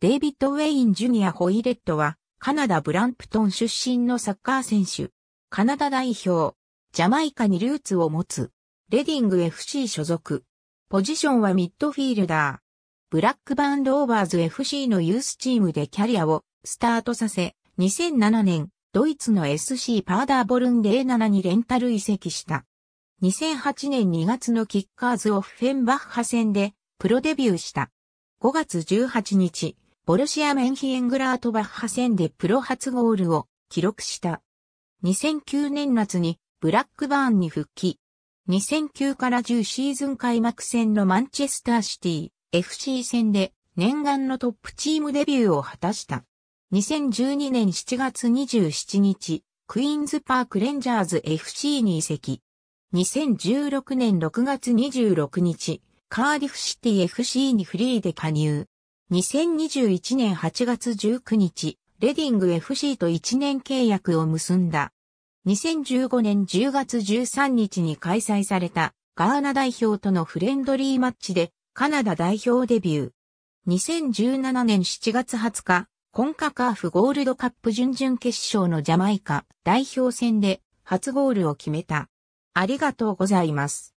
デイビッド・ウェイン・ジュニア・ホイレットは、カナダ・ブランプトン出身のサッカー選手、カナダ代表、ジャマイカにルーツを持つ、レディング FC 所属。ポジションはミッドフィールダー。ブラックバンド・オーバーズ FC のユースチームでキャリアをスタートさせ、2007年、ドイツの SC パーダーボルンで a 7にレンタル移籍した。2008年2月のキッカーズオフフェンバッハ戦でプロデビューした。5月18日、ボルシア・メンヒエングラートバッハ戦でプロ初ゴールを記録した。2009年夏にブラックバーンに復帰。2009から10シーズン開幕戦のマンチェスターシティ FC 戦で念願のトップチームデビューを果たした。2012年7月27日、クイーンズパークレンジャーズ FC に移籍。2016年6月26日、カーディフシティ FC にフリーで加入。2021年8月19日、レディング FC と1年契約を結んだ。2015年10月13日に開催されたガーナ代表とのフレンドリーマッチでカナダ代表デビュー。2017年7月20日、コンカカーフゴールドカップ準々決勝のジャマイカ代表戦で初ゴールを決めた。ありがとうございます。